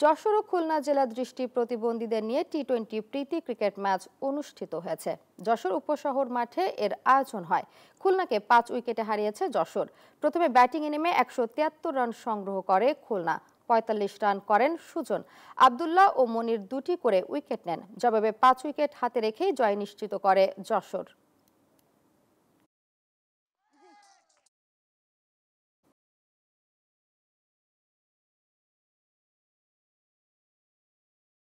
যশোর ও খুলনা জেলা দৃষ্টি প্রতিবন্ধীদের নিয়ে টি টোয়েন্টি প্রীতি ক্রিকেট ম্যাচ অনুষ্ঠিত হয়েছে যশোর উপশহর মাঠে এর আয়োজন হয় খুলনাকে পাঁচ উইকেটে হারিয়েছে যশোর প্রথমে ব্যাটিংয়ে নেমে একশো তিয়াত্তর রান সংগ্রহ করে খুলনা পঁয়তাল্লিশ রান করেন সুজন আবদুল্লাহ ও মনির দুটি করে উইকেট নেন জবাবে পাঁচ উইকেট হাতে রেখেই জয় নিশ্চিত করে যশোর